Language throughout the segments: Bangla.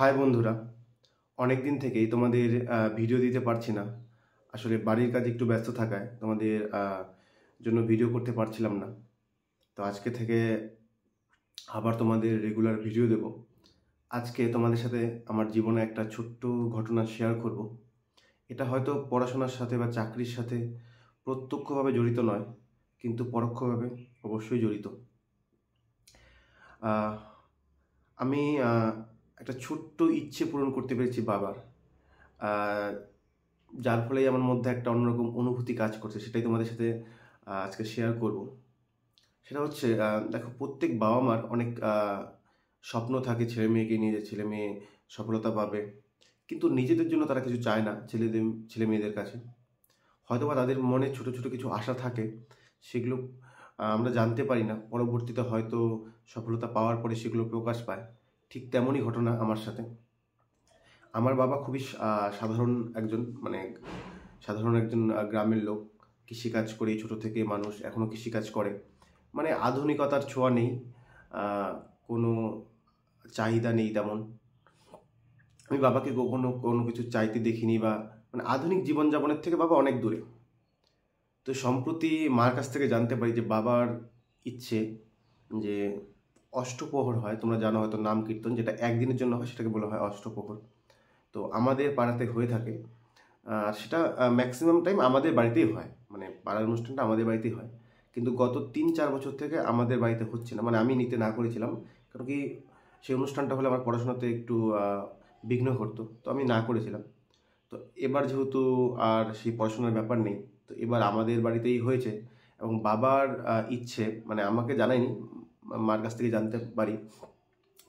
হাই বন্ধুরা অনেক দিন থেকেই তোমাদের ভিডিও দিতে পারছি না আসলে বাড়ির কাজে একটু ব্যস্ত থাকায় তোমাদের জন্য ভিডিও করতে পারছিলাম না তো আজকে থেকে আবার তোমাদের রেগুলার ভিডিও দেব আজকে তোমাদের সাথে আমার জীবনে একটা ছোট্ট ঘটনা শেয়ার করব এটা হয়তো পড়াশোনার সাথে বা চাকরির সাথে প্রত্যক্ষভাবে জড়িত নয় কিন্তু পরোক্ষভাবে অবশ্যই জড়িত আমি একটা ছোট্ট ইচ্ছে পূরণ করতে পেরেছি বাবার যার ফলে আমার মধ্যে একটা অন্যরকম অনুভূতি কাজ করছে সেটাই তোমাদের সাথে আজকে শেয়ার করব সেটা হচ্ছে দেখো প্রত্যেক বাবা মার অনেক স্বপ্ন থাকে ছেলে মেয়েকে নিয়ে যে ছেলে মেয়ে সফলতা পাবে কিন্তু নিজেদের জন্য তারা কিছু চায় না ছেলেদের ছেলে মেয়েদের কাছে হয়তো বা তাদের মনে ছোট ছোট কিছু আশা থাকে সেগুলো আমরা জানতে পারি না পরবর্তীতে হয়তো সফলতা পাওয়ার পরে সেগুলো প্রকাশ পায় ঠিক তেমনই ঘটনা আমার সাথে আমার বাবা খুবই সাধারণ একজন মানে সাধারণ একজন গ্রামের লোক কৃষিকাজ করে ছোট থেকে মানুষ এখনও কৃষিকাজ করে মানে আধুনিকতার ছোঁয়া নেই কোনো চাহিদা নেই তেমন আমি বাবাকে কখনো কোনো কিছু চাইতে দেখিনি বা মানে আধুনিক জীবনযাপনের থেকে বাবা অনেক দূরে তো সম্প্রতি মার কাছ থেকে জানতে পারি যে বাবার ইচ্ছে যে অষ্টপ্রহর হয় তোমরা জানো হয়তো নাম কীর্তন যেটা একদিনের জন্য হয় সেটাকে বলা হয় অষ্টপ্রহর তো আমাদের পাড়াতে হয়ে থাকে আর সেটা ম্যাক্সিমাম টাইম আমাদের বাড়িতেই হয় মানে পাড়ার অনুষ্ঠানটা আমাদের বাড়িতেই হয় কিন্তু গত তিন চার বছর থেকে আমাদের বাড়িতে হচ্ছে না মানে আমি নিতে না করেছিলাম কারণ কি সেই অনুষ্ঠানটা হলে আমার পড়াশোনাতে একটু বিঘ্ন ঘটতো তো আমি না করেছিলাম তো এবার যেহেতু আর সেই পড়াশোনার ব্যাপার নেই তো এবার আমাদের বাড়িতেই হয়েছে এবং বাবার ইচ্ছে মানে আমাকে জানায়নি মার কাছ থেকে জানতে পারি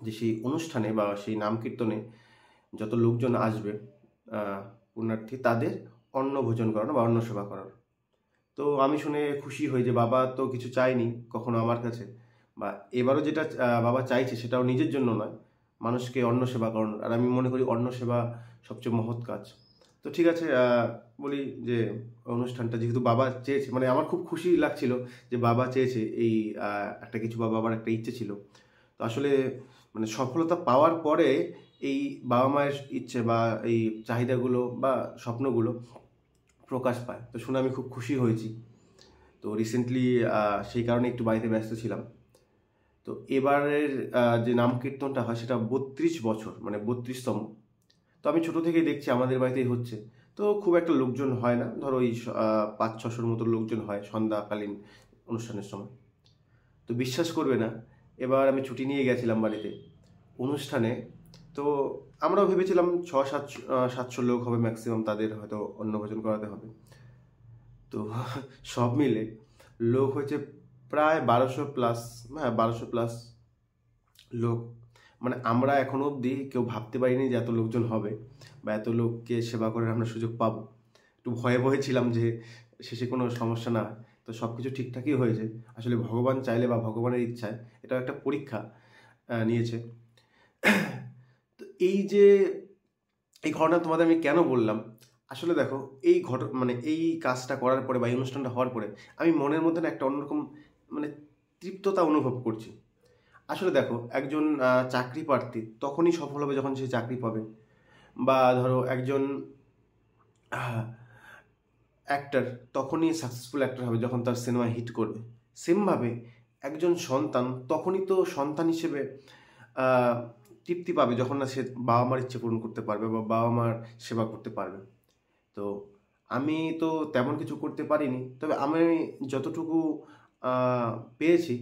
যে সেই অনুষ্ঠানে বা সেই নাম কীর্তনে যত লোকজন আসবে পুণ্যার্থী তাদের অন্ন ভোজন করানো বা অন্ন সেবা করানো তো আমি শুনে খুশি হই যে বাবা তো কিছু চায়নি কখনো আমার কাছে বা এবারও যেটা বাবা চাইছে সেটাও নিজের জন্য নয় মানুষকে অন্ন সেবা করানোর আর আমি মনে করি অন্ন সেবা সবচেয়ে মহৎ কাজ তো ঠিক আছে বলি যে অনুষ্ঠানটা যেহেতু বাবা চেয়েছে মানে আমার খুব খুশি লাগছিল যে বাবা চেয়েছে এই একটা কিছু বা বাবার একটা ইচ্ছে ছিল তো আসলে মানে সফলতা পাওয়ার পরে এই বাবা মায়ের ইচ্ছে বা এই চাহিদাগুলো বা স্বপ্নগুলো প্রকাশ পায় তো শুনে আমি খুব খুশি হয়েছি তো রিসেন্টলি সেই কারণে একটু বাড়িতে ব্যস্ত ছিলাম তো এবারের যে নাম কীর্তনটা হয় সেটা বত্রিশ বছর মানে বত্রিশতম তো আমি ছোটো থেকেই দেখছি আমাদের বাড়িতেই হচ্ছে তো খুব একটা লোকজন হয় না ধরো ওই পাঁচ ছশোর মতো লোকজন হয় সন্ধ্যাকালীন অনুষ্ঠানের সময় তো বিশ্বাস করবে না এবার আমি ছুটি নিয়ে গেছিলাম বাড়িতে অনুষ্ঠানে তো আমরাও ভেবেছিলাম ছ সাত সাতশো লোক হবে ম্যাক্সিমাম তাদের হয়তো অন্নভোজন করাতে হবে তো সব মিলে লোক হয়েছে প্রায় বারোশো প্লাস হ্যাঁ বারোশো প্লাস লোক মানে আমরা এখনও অবধি কেউ ভাবতে পারিনি যে এত লোকজন হবে বা এত লোককে সেবা করার আমরা সুযোগ পাব একটু ভয়ে ভয়ে ছিলাম যে শেষে কোনো সমস্যা না তো সব কিছু ঠিকঠাকই হয়েছে আসলে ভগবান চাইলে বা ভগবানের ইচ্ছায় এটা একটা পরীক্ষা নিয়েছে তো এই যে এই ঘটনা তোমাদের আমি কেন বললাম আসলে দেখো এই ঘট মানে এই কাজটা করার পরে বা এই অনুষ্ঠানটা হওয়ার পরে আমি মনের মধ্যে না একটা অন্যরকম মানে তৃপ্ততা অনুভব করছি আসলে দেখো একজন চাকরি প্রার্থী তখনই সফল হবে যখন সে চাকরি পাবে বা ধরো একজন অ্যাক্টার তখনই সাকসেসফুল অ্যাক্টার হবে যখন তার সিনেমা হিট করবে সেমভাবে একজন সন্তান তখনই তো সন্তান হিসেবে তৃপ্তি পাবে যখন না সে বাবা মার ইচ্ছে পূরণ করতে পারবে বা বাবা মার সেবা করতে পারবে তো আমি তো তেমন কিছু করতে পারিনি তবে আমি যতটুকু পেয়েছি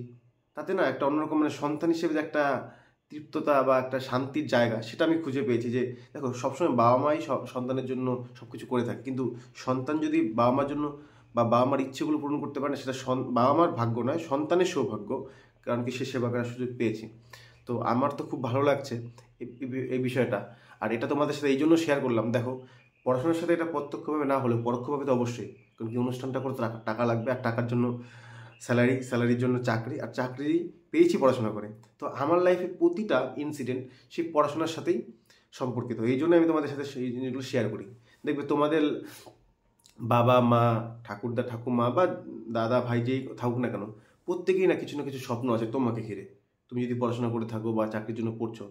তাতে না একটা অন্যরকম মানে সন্তান হিসেবে যে একটা তৃপ্ততা বা একটা শান্তির জায়গা সেটা আমি খুঁজে পেয়েছি যে দেখো সবসময় বাবা মাই সন্তানের জন্য সব কিছু করে থাকে কিন্তু সন্তান যদি বাবা মার জন্য বা বাবা মার ইচ্ছেগুলো পূরণ করতে পারে না সেটা বাবা মার ভাগ্য নয় সন্তানের সৌভাগ্য কারণ কি সে সেবা করার সুযোগ পেয়েছি তো আমার তো খুব ভালো লাগছে এই বিষয়টা আর এটা তোমাদের সাথে এই জন্য শেয়ার করলাম দেখো পড়াশোনার সাথে এটা প্রত্যক্ষভাবে না হলেও পরোক্ষভাবে তো অবশ্যই কারণ কি অনুষ্ঠানটা করতে টাকা লাগবে আর টাকার জন্য স্যালারি স্যালারির জন্য চাকরি আর চাকরি পেয়েছি পড়াশোনা করে তো আমার লাইফে প্রতিটা ইনসিডেন্ট সেই পড়াশোনার সাথেই সম্পর্কিত এই জন্য আমি তোমাদের সাথে সেই জিনিসগুলো শেয়ার করি দেখবে তোমাদের বাবা মা ঠাকুরদা ঠাকুমা বা দাদা ভাই যেই থাকুক না কেন প্রত্যেকেই না কিছু না কিছু স্বপ্ন আছে তোমাকে ঘিরে তুমি যদি পড়াশোনা করে থাকো বা চাকরির জন্য পড়ছো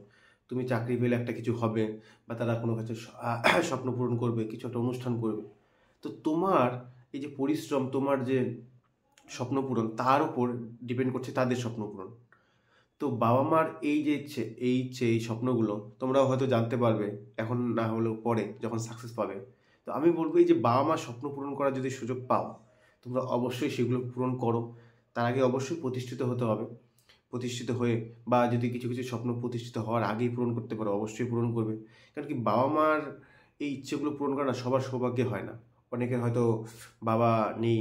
তুমি চাকরি পেলে একটা কিছু হবে বা তারা কোনো কাছে স্বপ্ন পূরণ করবে কিছু একটা অনুষ্ঠান করবে তো তোমার এই যে পরিশ্রম তোমার যে স্বপ্ন পূরণ তার উপর ডিপেন্ড করছে তাদের স্বপ্ন পূরণ তো বাবা মার এই যে ইচ্ছে এই ইচ্ছে এই স্বপ্নগুলো তোমরাও হয়তো জানতে পারবে এখন না হলেও পরে যখন সাকসেস পাবে তো আমি বলবো এই যে বাবা মার স্বপ্ন পূরণ করার যদি সুযোগ পাও তোমরা অবশ্যই সেগুলো পূরণ করো তার আগে অবশ্যই প্রতিষ্ঠিত হতে হবে প্রতিষ্ঠিত হয়ে বা যদি কিছু কিছু স্বপ্ন প্রতিষ্ঠিত হওয়ার আগেই পূরণ করতে পারো অবশ্যই পূরণ করবে কারণ কি বাবা মার এই ইচ্ছেগুলো পূরণ করা না সবার সৌভাগ্যে হয় না অনেকের হয়তো বাবা নেই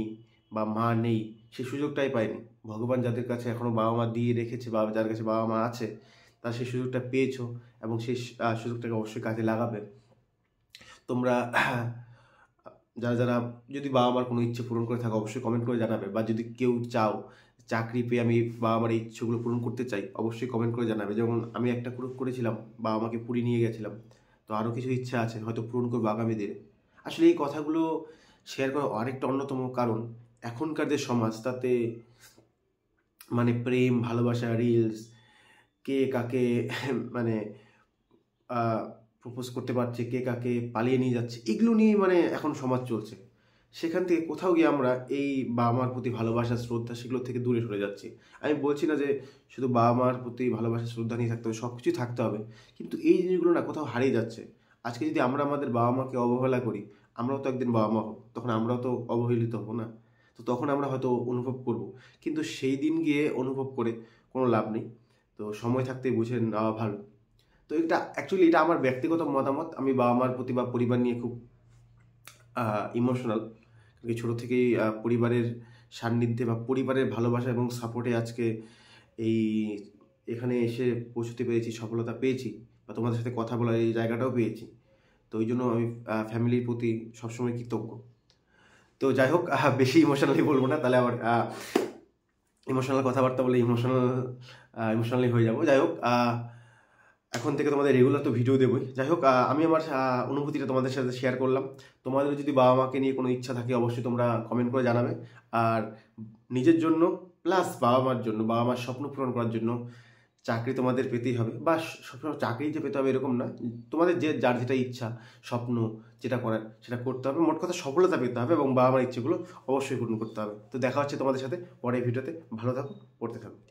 বা মা নেই সে সুযোগটাই পাইনি ভগবান যাদের কাছে এখনও বাবা মা দিয়ে রেখেছে বা যার কাছে বাবা মা আছে তার সেই সুযোগটা পেয়েছো এবং সেই সুযোগটাকে অবশ্যই কাজে লাগাবে তোমরা যারা যারা যদি বাবা মার কোনো ইচ্ছে পূরণ করে থাকো অবশ্যই কমেন্ট করে জানাবে বা যদি কেউ চাও চাকরি পেয়ে আমি বাবা মার ইচ্ছেগুলো পূরণ করতে চাই অবশ্যই কমেন্ট করে জানাবে যেমন আমি একটা গ্রুপ করেছিলাম বাবা মাকে পুরী নিয়ে গেছিলাম তো আরও কিছু ইচ্ছা আছে হয়তো পূরণ করবো আগামী দিনে আসলে এই কথাগুলো শেয়ার করা অনেকটা অন্যতম কারণ এখনকার যে সমাজ তাতে মানে প্রেম ভালোবাসা রিলস কে কাকে মানে প্রপোজ করতে পারছে কে কাকে পালিয়ে নিয়ে যাচ্ছে এগুলো নিয়ে মানে এখন সমাজ চলছে সেখান থেকে কোথাও গিয়ে আমরা এই বাবা মার প্রতি ভালোবাসা শ্রদ্ধা সেগুলো থেকে দূরে সরে যাচ্ছি আমি বলছি না যে শুধু বাবা মার প্রতি ভালোবাসা শ্রদ্ধা নিয়ে থাকতে হবে সব কিছুই থাকতে হবে কিন্তু এই জিনিসগুলো না কোথাও হারিয়ে যাচ্ছে আজকে যদি আমরা আমাদের বাবা মাকে অবহেলা করি আমরাও তো একদিন বাবা মা হব তখন আমরাও তো অবহেলিত হবো না তো তখন আমরা হয়তো অনুভব করব কিন্তু সেই দিন গিয়ে অনুভব করে কোনো লাভ নেই তো সময় থাকতে বুঝে নেওয়া ভালো তো এটা অ্যাকচুয়ালি এটা আমার ব্যক্তিগত মতামত আমি বাবা মার প্রতি বা পরিবার নিয়ে খুব ইমোশনাল ছোটো থেকেই পরিবারের সান্নিধ্যে বা পরিবারের ভালোবাসা এবং সাপোর্টে আজকে এই এখানে এসে পৌঁছতে পেরেছি সফলতা পেয়েছি বা তোমাদের সাথে কথা বলার এই জায়গাটাও পেয়েছি তো ওই জন্য আমি ফ্যামিলির প্রতি সবসময় কৃতজ্ঞ তো যাই হোক বেশি ইমোশনালি বলবো না তাহলে আবার ইমোশনাল কথাবার্তা বলে ইমোশনাল ইমোশনালি হয়ে যাবো যাই হোক এখন থেকে তোমাদের রেগুলার তো ভিডিও দেবই যাই হোক আমি আমার অনুভূতিটা তোমাদের সাথে শেয়ার করলাম তোমাদের যদি বাবা মাকে নিয়ে কোনো ইচ্ছা থাকে অবশ্যই তোমরা কমেন্ট করে জানাবে আর নিজের জন্য প্লাস বাবা মার জন্য বাবা মার স্বপ্ন পূরণ করার জন্য চাকরি তোমাদের পেতেই হবে বা সবসময় চাকরি যে পেতে হবে এরকম না তোমাদের যে যার যেটা ইচ্ছা স্বপ্ন যেটা করার সেটা করতে হবে মোট কথা সফলতা পেতে হবে এবং বাবা মার ইচ্ছেগুলো অবশ্যই পূরণ করতে হবে তো দেখা হচ্ছে তোমাদের সাথে পরের ভিডিওতে ভালো থাকো পড়তে থাকো